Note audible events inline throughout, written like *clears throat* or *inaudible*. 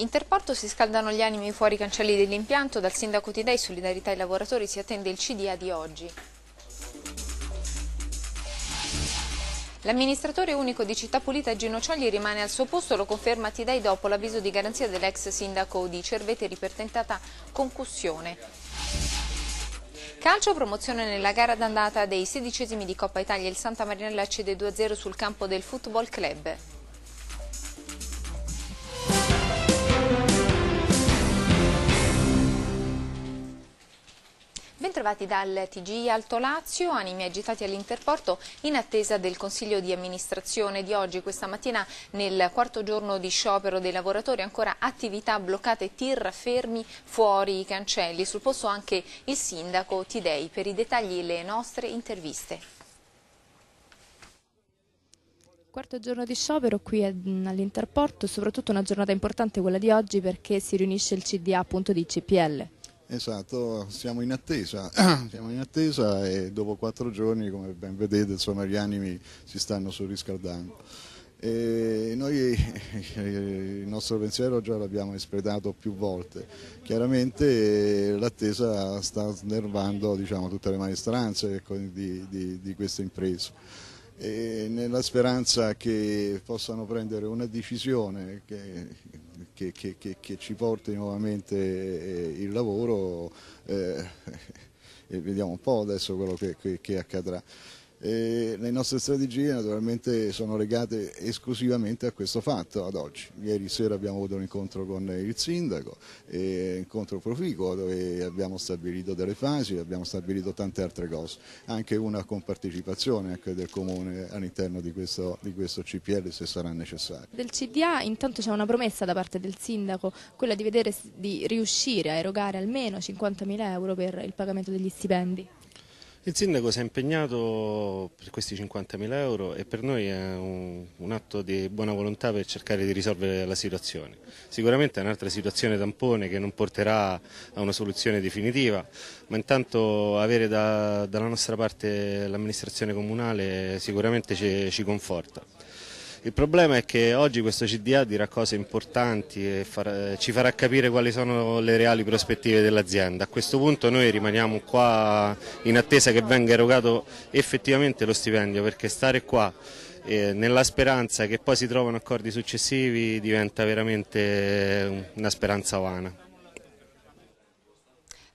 Interporto si scaldano gli animi fuori i cancelli dell'impianto, dal sindaco Tidei solidarietà ai lavoratori si attende il CDA di oggi. L'amministratore unico di Città Pulita Gino Ciogli rimane al suo posto, lo conferma Tidei dopo l'avviso di garanzia dell'ex sindaco di Cerveteri per tentata concussione. Calcio, promozione nella gara d'andata dei sedicesimi di Coppa Italia, il Santa Marinella cede 2-0 sul campo del Football Club. trovati dal TG Alto Lazio, animi agitati all'interporto in attesa del Consiglio di amministrazione di oggi. Questa mattina nel quarto giorno di sciopero dei lavoratori ancora attività bloccate, tir fermi fuori i cancelli. Sul posto anche il sindaco Tidei. Per i dettagli le nostre interviste. Quarto giorno di sciopero qui all'Interporto, soprattutto una giornata importante quella di oggi perché si riunisce il CDA appunto di CPL. Esatto, siamo in attesa, *clears throat* siamo in attesa e dopo quattro giorni, come ben vedete, insomma, gli animi si stanno surriscaldando. E noi il nostro pensiero già l'abbiamo espletato più volte, chiaramente l'attesa sta snervando diciamo, tutte le maestranze ecco, di, di, di questa impresa nella speranza che possano prendere una decisione che che, che, che, che ci porti nuovamente eh, il lavoro eh, *laughs* e vediamo un po' adesso quello che accadrà. E le nostre strategie naturalmente sono legate esclusivamente a questo fatto ad oggi. Ieri sera abbiamo avuto un incontro con il sindaco, eh, incontro proficuo dove abbiamo stabilito delle fasi, abbiamo stabilito tante altre cose, anche una con partecipazione anche del comune all'interno di questo, di questo CPL se sarà necessario. Del CDA intanto c'è una promessa da parte del sindaco, quella di vedere di riuscire a erogare almeno 50.000 euro per il pagamento degli stipendi. Il sindaco si è impegnato per questi 50.000 euro e per noi è un, un, atto di buona volontà per cercare di risolvere la situazione. Sicuramente è un'altra situazione tampone che non porterà a una soluzione definitiva, ma intanto avere da, dalla nostra parte l'amministrazione comunale sicuramente ci, ci conforta. Il problema è che oggi questo CDA dirà cose importanti e farà, ci farà capire quali sono le reali prospettive dell'azienda. A questo punto noi rimaniamo qua in attesa che venga erogato effettivamente lo stipendio perché stare qua eh, nella speranza che poi si trovano accordi successivi diventa veramente una speranza vana.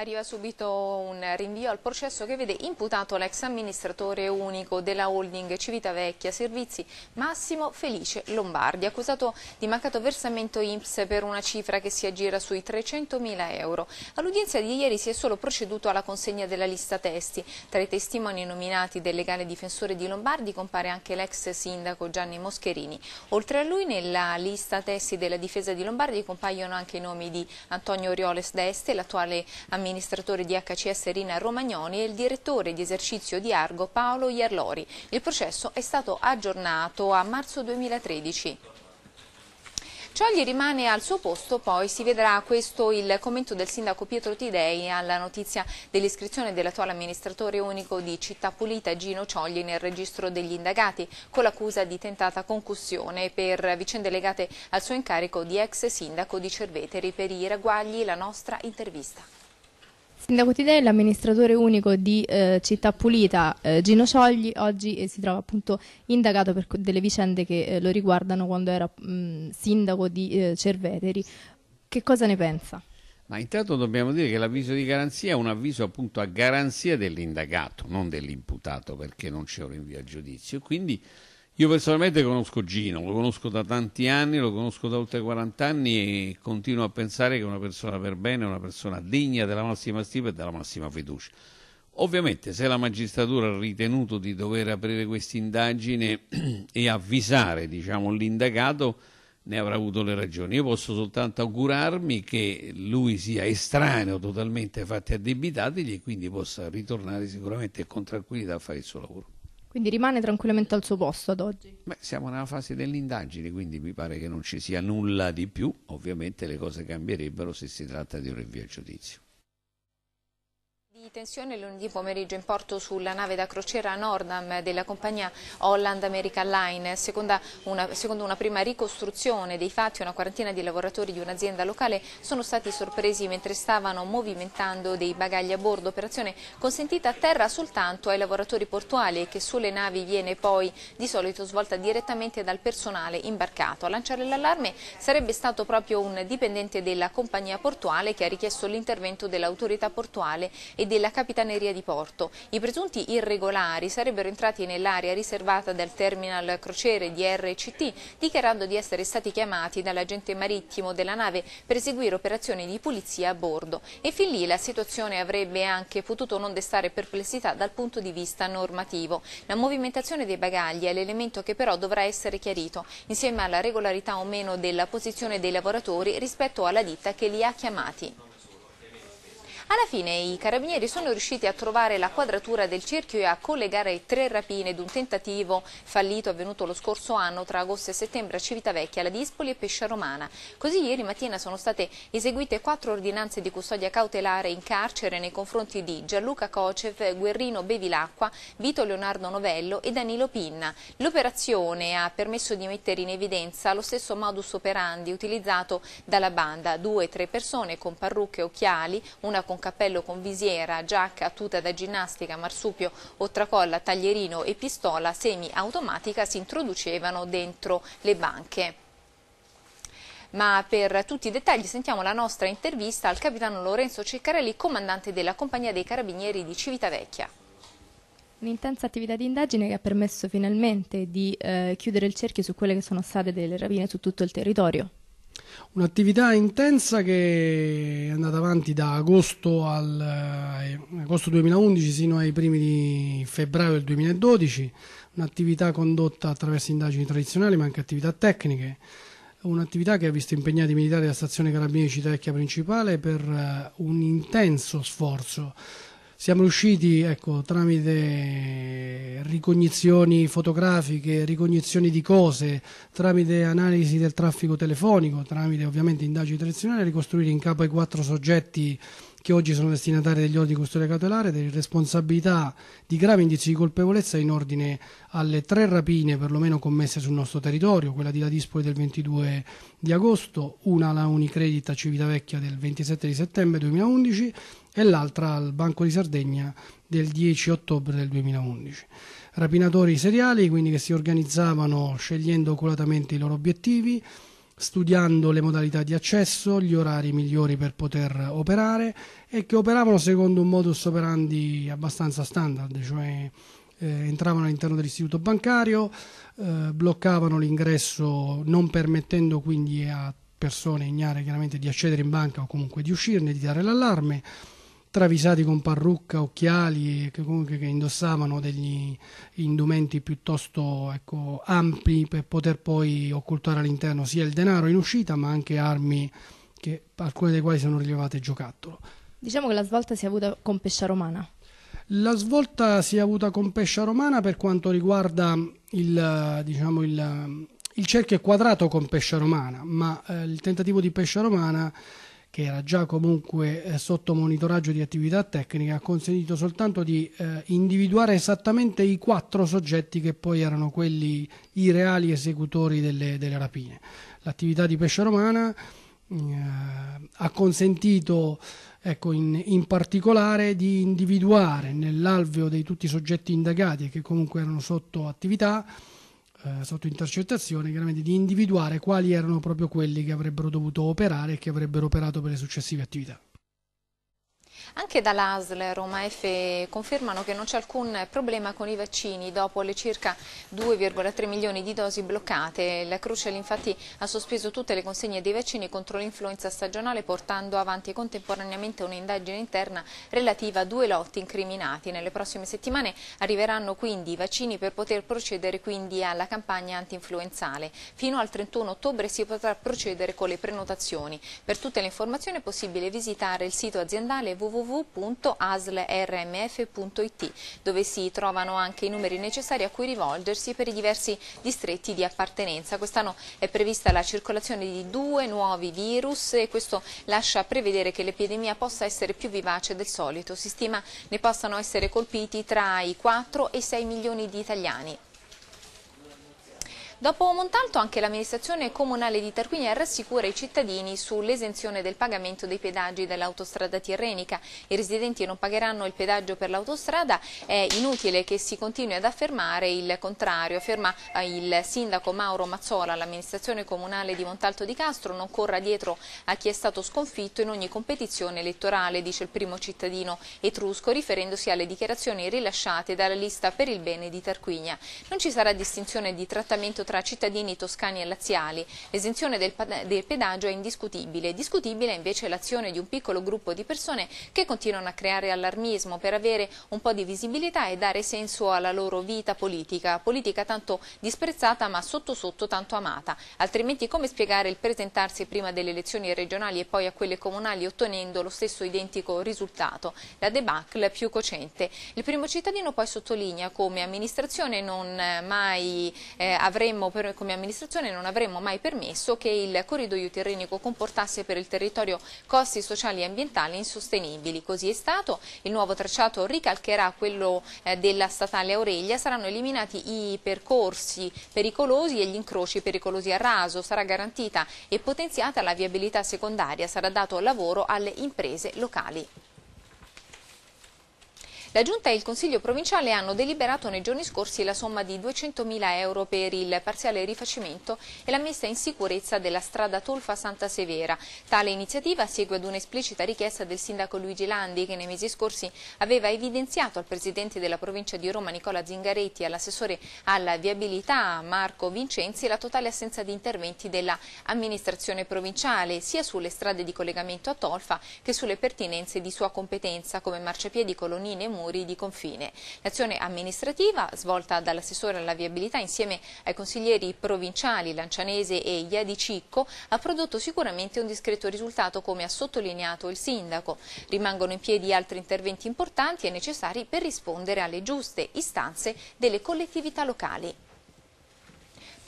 Arriva subito un rinvio al processo che vede imputato l'ex amministratore unico della holding Civitavecchia Servizi Massimo Felice Lombardi, accusato di mancato versamento INPS per una cifra che si aggira sui 300.000 euro. All'udienza di ieri si è solo proceduto alla consegna della lista testi. Tra i testimoni nominati del legale difensore di Lombardi compare anche l'ex sindaco Gianni Moscherini. Oltre a lui nella lista testi della difesa di Lombardi compaiono anche i nomi di Antonio Orioles d'Este, l'attuale amministratore l'amministratore di HCS Rina Romagnoni e il direttore di esercizio di Argo Paolo Iarlori. Il processo è stato aggiornato a marzo 2013. Ciogli rimane al suo posto, poi si vedrà questo il commento del sindaco Pietro Tidei alla notizia dell'iscrizione dell'attuale amministratore unico di Città Pulita Gino Ciogli nel registro degli indagati con l'accusa di tentata concussione per vicende legate al suo incarico di ex sindaco di Cerveteri per i ragguagli la nostra intervista. Sindaco Tidei, l'amministratore unico di eh, Città Pulita, eh, Gino Sciogli, oggi eh, si trova appunto indagato per delle vicende che eh, lo riguardano quando era mh, mm, sindaco di eh, Cerveteri. Che cosa ne pensa? Ma intanto dobbiamo dire che l'avviso di garanzia è un avviso appunto a garanzia dell'indagato, non dell'imputato, perché non c'è un rinvio a giudizio. Quindi io personalmente conosco Gino, lo conosco da tanti anni, lo conosco da oltre 40 anni e continuo a pensare che è una persona per bene, una persona degna della massima stima e della massima fiducia. Ovviamente se la magistratura ha ritenuto di dover aprire questa indagine *clears throat* e avvisare diciamo, l'indagato, ne avrà avuto le ragioni. Io posso soltanto augurarmi che lui sia estraneo totalmente ai fatti addebitati e quindi possa ritornare sicuramente con tranquillità a fare il suo lavoro. Quindi rimane tranquillamente al suo posto ad oggi. Beh, siamo nella fase dell'indagine, quindi mi pare che non ci sia nulla di più. Ovviamente le cose cambierebbero se si tratta di un rinvio a giudizio. Di tensione lunedì pomeriggio in porto sulla nave da crociera Nordam della compagnia Holland American Line. Una, secondo una prima ricostruzione dei fatti, una quarantina di lavoratori di un'azienda locale sono stati sorpresi mentre stavano movimentando dei bagagli a bordo, operazione consentita a terra soltanto ai lavoratori portuali e che sulle navi viene poi di solito svolta direttamente dal personale imbarcato. A lanciare l'allarme sarebbe stato proprio un dipendente della compagnia portuale che ha richiesto l'intervento dell'autorità portuale e della Capitaneria di Porto. I presunti irregolari sarebbero entrati nell'area riservata dal terminal crociere di RCT, dichiarando di essere stati chiamati dall'agente marittimo della nave per eseguire operazioni di pulizia a bordo. E fin lì la situazione avrebbe anche potuto non destare perplessità dal punto di vista normativo. La movimentazione dei bagagli è l'elemento che però dovrà essere chiarito, insieme alla regolarità o meno della posizione dei lavoratori rispetto alla ditta che li ha chiamati. Alla fine i carabinieri sono riusciti a trovare la quadratura del cerchio e a collegare tre rapine ad un tentativo fallito avvenuto lo scorso anno tra agosto e settembre a Civitavecchia, la Dispoli e Pescia Romana. Così ieri mattina sono state eseguite quattro ordinanze di custodia cautelare in carcere nei confronti di Gianluca Kocev, Guerrino Bevilacqua, Vito Leonardo Novello e Danilo Pinna. L'operazione ha permesso di mettere in evidenza lo stesso modus operandi utilizzato dalla banda, due o tre persone con parrucche e occhiali, una con cappello con visiera, giacca, tuta da ginnastica, marsupio o tracolla, taglierino e pistola semi-automatica si introducevano dentro le banche ma per tutti i dettagli sentiamo la nostra intervista al capitano Lorenzo Ceccarelli, comandante della Compagnia dei Carabinieri di Civitavecchia. Un'intensa attività di indagine che ha permesso finalmente di eh, chiudere il cerchio su quelle che sono state delle rapine su tutto il territorio. Un'attività intensa che è andata avanti da agosto, al, eh, agosto 2011 sino ai primi di febbraio del 2012, un'attività condotta attraverso indagini tradizionali ma anche attività tecniche, un'attività che ha visto impegnati i militari della stazione Carabinieri Città Vecchia Principale per eh, un intenso sforzo siamo riusciti ecco, tramite ricognizioni fotografiche, ricognizioni di cose, tramite analisi del traffico telefonico, tramite ovviamente indagini tradizionali, a ricostruire in capo ai quattro soggetti che oggi sono destinatari degli ordini di custodia cautelare, delle responsabilità di gravi indizi di colpevolezza in ordine alle tre rapine perlomeno commesse sul nostro territorio, quella di La Dispoli del 22 di agosto, una alla Unicredit a Civitavecchia del 27 di settembre 2011 e l'altra al Banco di Sardegna del 10 ottobre del 2011. Rapinatori seriali, quindi che si organizzavano scegliendo oculatamente i loro obiettivi, studiando le modalità di accesso, gli orari migliori per poter operare e che operavano secondo un modus operandi abbastanza standard, cioè eh, entravano all'interno dell'istituto bancario, eh, bloccavano l'ingresso non permettendo quindi a persone ignare chiaramente di accedere in banca o comunque di uscirne, di dare l'allarme, travisati con parrucca, occhiali che comunque che indossavano degli indumenti piuttosto ecco, ampi per poter poi occultare all'interno sia il denaro in uscita ma anche armi che, alcune delle quali sono rilevate giocattolo. Diciamo che la svolta si è avuta con Pescia Romana. La svolta si è avuta con Pescia Romana per quanto riguarda il, diciamo, il, il cerchio quadrato con Pescia Romana, ma eh, il tentativo di Pescia Romana che era già comunque eh, sotto monitoraggio di attività tecnica, ha consentito soltanto di eh, individuare esattamente i quattro soggetti che poi erano quelli i reali esecutori delle, delle rapine. L'attività di pesce romana eh, ha consentito ecco, in, in, particolare di individuare nell'alveo di tutti i soggetti indagati e che comunque erano sotto attività eh, sotto intercettazione, chiaramente di individuare quali erano proprio quelli che avrebbero dovuto operare e che avrebbero operato per le successive attività. Anche dall'ASL Roma F confermano che non c'è alcun problema con i vaccini dopo le circa 2,3 milioni di dosi bloccate. La Crucial infatti ha sospeso tutte le consegne dei vaccini contro l'influenza stagionale portando avanti contemporaneamente un'indagine interna relativa a due lotti incriminati. Nelle prossime settimane arriveranno quindi i vaccini per poter procedere quindi alla campagna antinfluenzale. Fino al 31 ottobre si potrà procedere con le prenotazioni. Per tutte le informazioni è possibile visitare il sito aziendale www www.aslrmf.it dove si trovano anche i numeri necessari a cui rivolgersi per i diversi distretti di appartenenza. Quest'anno è prevista la circolazione di due nuovi virus e questo lascia prevedere che l'epidemia possa essere più vivace del solito. Si stima ne possano essere colpiti tra i 4 e i 6 milioni di italiani. Dopo Montalto anche l'amministrazione comunale di Tarquinia rassicura i cittadini sull'esenzione del pagamento dei pedaggi dell'autostrada tirrenica. I residenti non pagheranno il pedaggio per l'autostrada, è inutile che si continui ad affermare il contrario, afferma eh, il sindaco Mauro Mazzola, l'amministrazione comunale di Montalto di Castro non corra dietro a chi è stato sconfitto in ogni competizione elettorale, dice il primo cittadino etrusco, riferendosi alle dichiarazioni rilasciate dalla lista per il bene di Tarquinia. Non ci sarà distinzione di trattamento tra cittadini toscani e laziali. L'esenzione del, del pedaggio è indiscutibile. Discutibile è invece l'azione di un piccolo gruppo di persone che continuano a creare allarmismo per avere un po' di visibilità e dare senso alla loro vita politica. Politica tanto disprezzata ma sotto sotto tanto amata. Altrimenti come spiegare il presentarsi prima delle elezioni regionali e poi a quelle comunali ottenendo lo stesso identico risultato? La debacle più cocente. Il primo cittadino poi sottolinea come amministrazione non mai eh, avremo avremmo per, come amministrazione non avremmo mai permesso che il corridoio tirrenico comportasse per il territorio costi sociali e ambientali insostenibili. Così è stato, il nuovo tracciato ricalcherà quello eh, della statale Aurelia, saranno eliminati i percorsi pericolosi e gli incroci pericolosi a raso, sarà garantita e potenziata la viabilità secondaria, sarà dato lavoro alle imprese locali. La Giunta e il Consiglio provinciale hanno deliberato nei giorni scorsi la somma di 200.000 euro per il parziale rifacimento e la messa in sicurezza della strada Tolfa Santa Severa. Tale iniziativa segue ad un'esplicita richiesta del sindaco Luigi Landi che nei mesi scorsi aveva evidenziato al presidente della provincia di Roma Nicola Zingaretti e all'assessore alla viabilità Marco Vincenzi la totale assenza di interventi della amministrazione provinciale sia sulle strade di collegamento a Tolfa che sulle pertinenze di sua competenza come marciapiedi, colonnine e muri muri di confine. L'azione amministrativa, svolta dall'assessore alla viabilità insieme ai consiglieri provinciali Lancianese e Iadicicco, ha prodotto sicuramente un discreto risultato, come ha sottolineato il sindaco. Rimangono in piedi altri interventi importanti e necessari per rispondere alle giuste istanze delle collettività locali.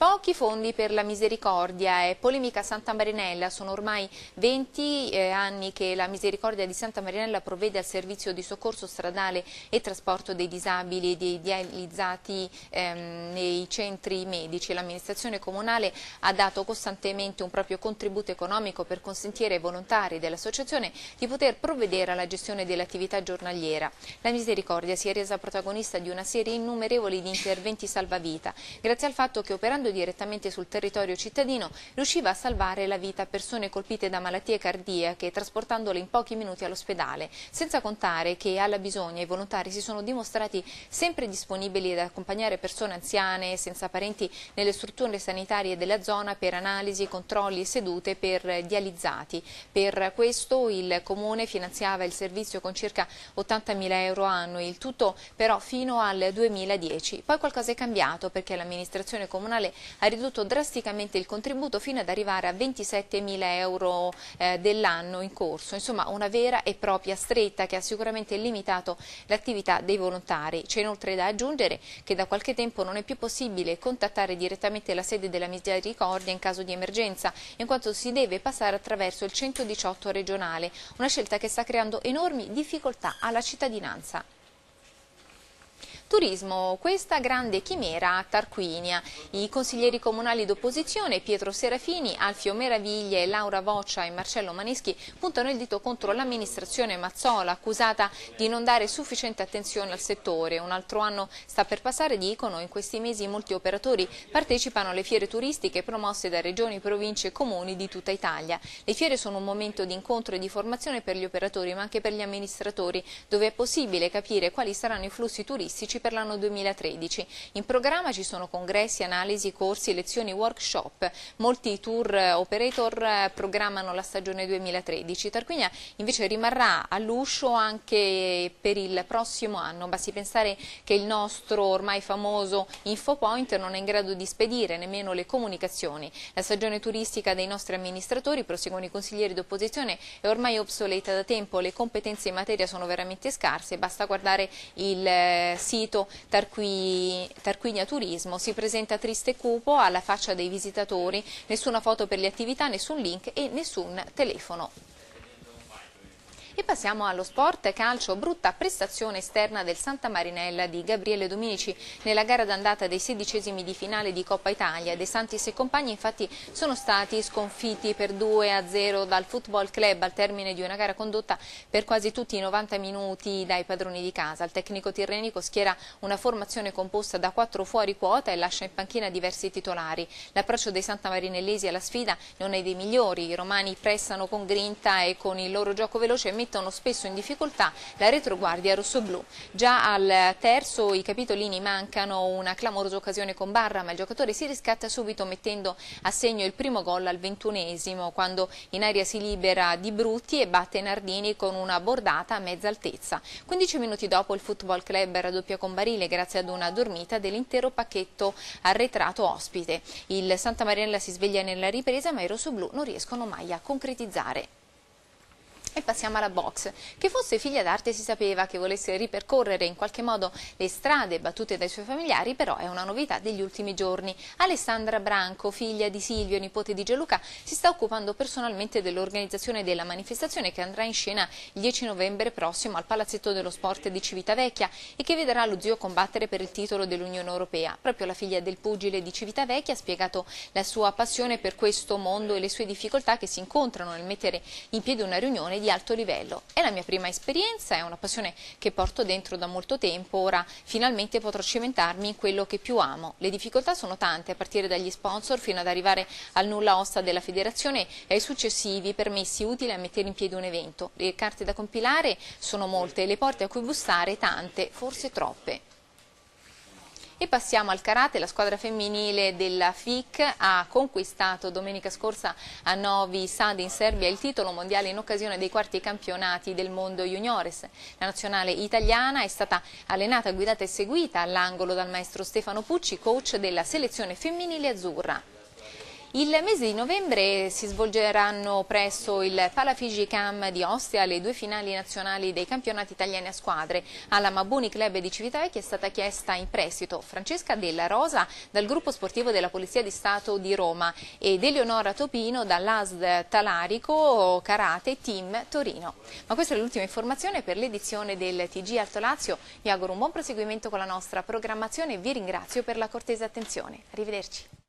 Pochi fondi per la misericordia e polemica Santa Marinella, sono ormai 20 eh, anni che la misericordia di Santa Marinella provvede al servizio di soccorso stradale e trasporto dei disabili e dei dializzati ehm, nei centri medici. L'amministrazione comunale ha dato costantemente un proprio contributo economico per consentire ai volontari dell'associazione di poter provvedere alla gestione dell'attività giornaliera. La misericordia si è resa protagonista di una serie innumerevoli di interventi salvavita, grazie al fatto che operando agendo direttamente sul territorio cittadino, riusciva a salvare la vita a persone colpite da malattie cardiache, trasportandole in pochi minuti all'ospedale, senza contare che alla bisogna i volontari si sono dimostrati sempre disponibili ad accompagnare persone anziane e senza parenti nelle strutture sanitarie della zona per analisi, controlli e sedute per dializzati. Per questo il Comune finanziava il servizio con circa 80.000 euro annui, il tutto però fino al 2010. Poi qualcosa è cambiato perché l'amministrazione comunale ha ridotto drasticamente il contributo fino ad arrivare a 27 mila euro eh, dell'anno in corso, insomma una vera e propria stretta che ha sicuramente limitato l'attività dei volontari. C'è inoltre da aggiungere che da qualche tempo non è più possibile contattare direttamente la sede della misericordia in caso di emergenza, in quanto si deve passare attraverso il 118 regionale, una scelta che sta creando enormi difficoltà alla cittadinanza. Turismo, questa grande chimera a Tarquinia. I consiglieri comunali d'opposizione Pietro Serafini, Alfio Meraviglie, Laura Voccia e Marcello Maneschi puntano il dito contro l'amministrazione Mazzola accusata di non dare sufficiente attenzione al settore. Un altro anno sta per passare, dicono, in questi mesi molti operatori partecipano alle fiere turistiche promosse da regioni, province e comuni di tutta Italia. Le fiere sono un momento di incontro e di formazione per gli operatori ma anche per gli amministratori dove è possibile capire quali saranno i flussi turistici per l'anno 2013. In programma ci sono congressi, analisi, corsi, lezioni, workshop. Molti tour eh, operator eh, programmano la stagione 2013. Tarquinia invece rimarrà all'uscio anche per il prossimo anno. Basti pensare che il nostro ormai famoso InfoPoint non è in grado di spedire nemmeno le comunicazioni. La stagione turistica dei nostri amministratori, proseguono i consiglieri d'opposizione, è ormai obsoleta da tempo. Le competenze in materia sono veramente scarse. Basta guardare il eh, sito sito Tarqui, Tarquinia Turismo, si presenta triste cupo alla faccia dei visitatori, nessuna foto per le attività, nessun link e nessun telefono e passiamo allo sport calcio, brutta prestazione esterna del Santa Marinella di Gabriele Dominici nella gara d'andata dei sedicesimi di finale di Coppa Italia. De Santis e compagni infatti sono stati sconfitti per 2-0 dal Football Club al termine di una gara condotta per quasi tutti i 90 minuti dai padroni di casa. Il tecnico tirrenico schiera una formazione composta da quattro fuori quota e lascia in panchina diversi titolari. L'approccio dei Santa Marinellesi alla sfida non è dei migliori. I romani pressano con grinta e con il loro gioco veloce mettono mettano spesso in difficoltà la retroguardia rossoblù. Già al terzo i capitolini mancano una clamorosa occasione con Barra, ma il giocatore si riscatta subito mettendo a segno il primo gol al ventunesimo, quando in aria si libera Di Brutti e batte Nardini con una bordata a mezza altezza. 15 minuti dopo il Football Club raddoppia con Barile grazie ad una dormita dell'intero pacchetto arretrato ospite. Il Santa Marinella si sveglia nella ripresa, ma i rossoblù non riescono mai a concretizzare. E passiamo alla box. Che fosse figlia d'arte si sapeva che volesse ripercorrere in qualche modo le strade battute dai suoi familiari, però è una novità degli ultimi giorni. Alessandra Branco, figlia di Silvio nipote di Gianluca, si sta occupando personalmente dell'organizzazione della manifestazione che andrà in scena il 10 novembre prossimo al Palazzetto dello Sport di Civitavecchia e che vedrà lo zio combattere per il titolo dell'Unione Europea. Proprio la figlia del pugile di Civitavecchia ha spiegato la sua passione per questo mondo e le sue difficoltà che si incontrano nel mettere in piedi una riunione di alto livello. È la mia prima esperienza, è una passione che porto dentro da molto tempo, ora finalmente potrò cimentarmi in quello che più amo. Le difficoltà sono tante, a partire dagli sponsor fino ad arrivare al nulla osta della federazione e ai successivi permessi utili a mettere in piedi un evento. Le carte da compilare sono molte, le porte a cui bussare tante, forse troppe. E passiamo al karate, la squadra femminile della FIC ha conquistato domenica scorsa a Novi Sad in Serbia il titolo mondiale in occasione dei quarti campionati del mondo juniores. La nazionale italiana è stata allenata, guidata e seguita all'angolo dal maestro Stefano Pucci, coach della selezione femminile azzurra. Il mese di novembre si svolgeranno presso il Palafigi Cam di Ostia le due finali nazionali dei campionati italiani a squadre. Alla Mabuni Club di Civitavecchia è stata chiesta in prestito Francesca Della Rosa dal gruppo sportivo della Polizia di Stato di Roma ed Eleonora Topino dall'ASD Talarico Karate Team Torino. Ma questa è l'ultima informazione per l'edizione del TG Alto Lazio. Vi auguro un buon proseguimento con la nostra programmazione e vi ringrazio per la cortese attenzione. Arrivederci.